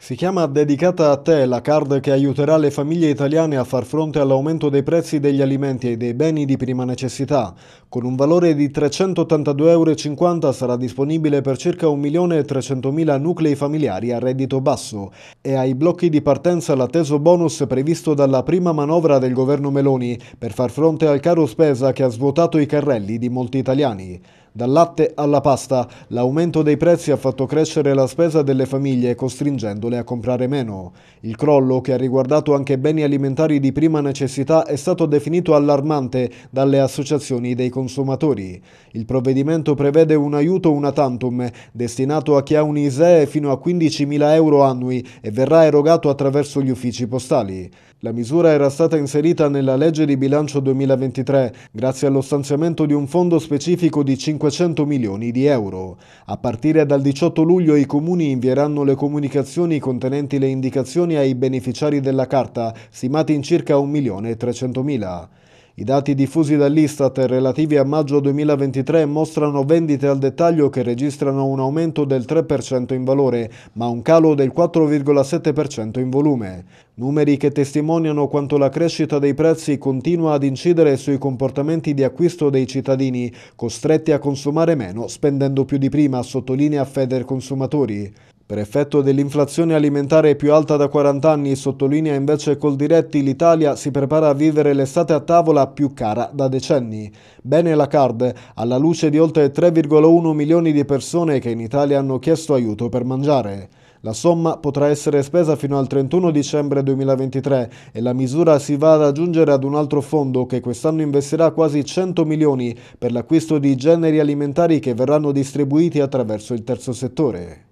Si chiama Dedicata a te la card che aiuterà le famiglie italiane a far fronte all'aumento dei prezzi degli alimenti e dei beni di prima necessità. Con un valore di 382,50 euro sarà disponibile per circa 1.300.000 nuclei familiari a reddito basso e ai blocchi di partenza l'atteso bonus previsto dalla prima manovra del governo Meloni per far fronte al caro spesa che ha svuotato i carrelli di molti italiani. Dal latte alla pasta, l'aumento dei prezzi ha fatto crescere la spesa delle famiglie costringendole a comprare meno. Il crollo, che ha riguardato anche beni alimentari di prima necessità, è stato definito allarmante dalle associazioni dei consumatori. Il provvedimento prevede un aiuto una tantum destinato a chi ha un ISEE fino a 15.000 euro annui e verrà erogato attraverso gli uffici postali. La misura era stata inserita nella legge di bilancio 2023 grazie allo stanziamento di un fondo specifico di 5 500 milioni di euro. A partire dal 18 luglio i comuni invieranno le comunicazioni contenenti le indicazioni ai beneficiari della carta, stimati in circa 1.300.000. I dati diffusi dall'Istat relativi a maggio 2023 mostrano vendite al dettaglio che registrano un aumento del 3% in valore, ma un calo del 4,7% in volume. Numeri che testimoniano quanto la crescita dei prezzi continua ad incidere sui comportamenti di acquisto dei cittadini, costretti a consumare meno spendendo più di prima, sottolinea Feder Consumatori. Per effetto dell'inflazione alimentare più alta da 40 anni, sottolinea invece Coldiretti, l'Italia si prepara a vivere l'estate a tavola più cara da decenni. Bene la card, alla luce di oltre 3,1 milioni di persone che in Italia hanno chiesto aiuto per mangiare. La somma potrà essere spesa fino al 31 dicembre 2023 e la misura si va ad aggiungere ad un altro fondo che quest'anno investirà quasi 100 milioni per l'acquisto di generi alimentari che verranno distribuiti attraverso il terzo settore.